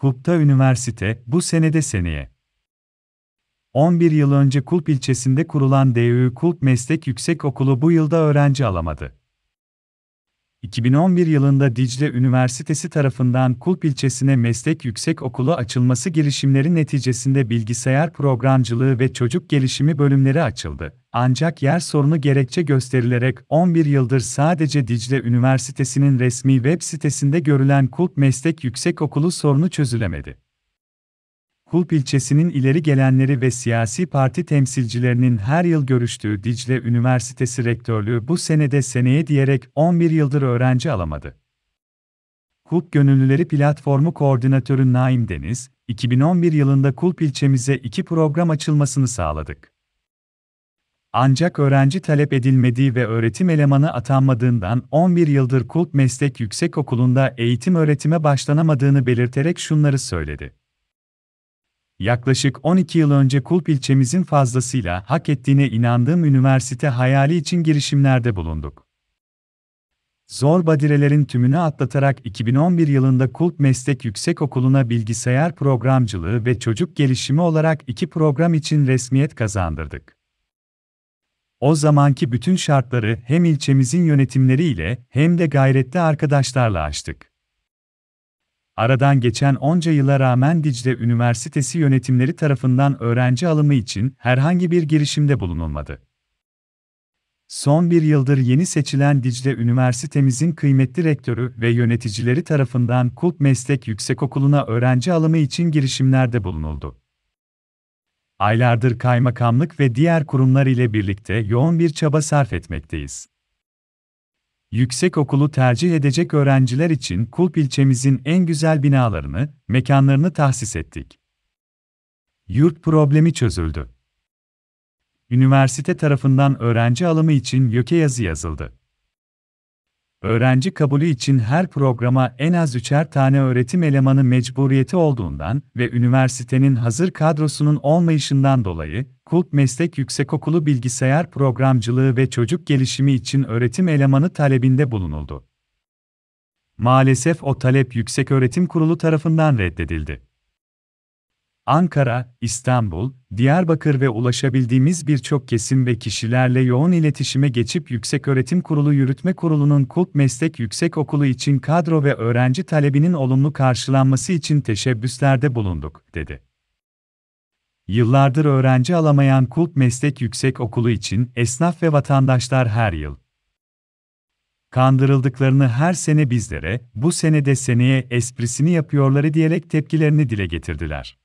Kulp'ta üniversite, bu senede seneye. 11 yıl önce Kulp ilçesinde kurulan DÜ Kulp Meslek Yüksek Okulu bu yılda öğrenci alamadı. 2011 yılında Dicle Üniversitesi tarafından Kulp ilçesine meslek Yüksek Okulu açılması girişimleri neticesinde bilgisayar programcılığı ve çocuk gelişimi bölümleri açıldı. Ancak yer sorunu gerekçe gösterilerek 11 yıldır sadece Dicle Üniversitesi'nin resmi web sitesinde görülen Kulp Meslek Yüksek Okulu sorunu çözülemedi. Kulp ilçesinin ileri gelenleri ve siyasi parti temsilcilerinin her yıl görüştüğü Dicle Üniversitesi Rektörlüğü bu senede seneye diyerek 11 yıldır öğrenci alamadı. Kulp Gönüllüleri Platformu Koordinatörü Naim Deniz, 2011 yılında Kulp ilçemize iki program açılmasını sağladık. Ancak öğrenci talep edilmediği ve öğretim elemanı atanmadığından 11 yıldır Kulp Meslek Yüksekokulu'nda eğitim öğretime başlanamadığını belirterek şunları söyledi. Yaklaşık 12 yıl önce Kulp ilçemizin fazlasıyla hak ettiğine inandığım üniversite hayali için girişimlerde bulunduk. Zor badirelerin tümünü atlatarak 2011 yılında Kulp Meslek Yüksekokulu'na bilgisayar programcılığı ve çocuk gelişimi olarak iki program için resmiyet kazandırdık. O zamanki bütün şartları hem ilçemizin yönetimleriyle hem de gayretli arkadaşlarla açtık. Aradan geçen onca yıla rağmen Dicle Üniversitesi yönetimleri tarafından öğrenci alımı için herhangi bir girişimde bulunulmadı. Son bir yıldır yeni seçilen Dicle Üniversitemizin kıymetli rektörü ve yöneticileri tarafından Kulp Meslek Yüksekokulu'na öğrenci alımı için girişimlerde bulunuldu. Aylardır kaymakamlık ve diğer kurumlar ile birlikte yoğun bir çaba sarf etmekteyiz. Yüksek okulu tercih edecek öğrenciler için Kulp ilçemizin en güzel binalarını, mekanlarını tahsis ettik. Yurt problemi çözüldü. Üniversite tarafından öğrenci alımı için YÖK'e yazı yazıldı. Öğrenci kabulü için her programa en az üçer tane öğretim elemanı mecburiyeti olduğundan ve üniversitenin hazır kadrosunun olmayışından dolayı, Kulp Meslek Yüksekokulu Bilgisayar Programcılığı ve Çocuk Gelişimi için öğretim elemanı talebinde bulunuldu. Maalesef o talep Yükseköğretim Kurulu tarafından reddedildi. Ankara, İstanbul, Diyarbakır ve ulaşabildiğimiz birçok kesim ve kişilerle yoğun iletişime geçip Yükseköğretim Kurulu Yürütme Kurulu'nun KULP Meslek Yüksek Okulu için kadro ve öğrenci talebinin olumlu karşılanması için teşebbüslerde bulunduk, dedi. Yıllardır öğrenci alamayan KULP Meslek Yüksek Okulu için esnaf ve vatandaşlar her yıl kandırıldıklarını her sene bizlere, bu sene de seneye esprisini yapıyorları diyerek tepkilerini dile getirdiler.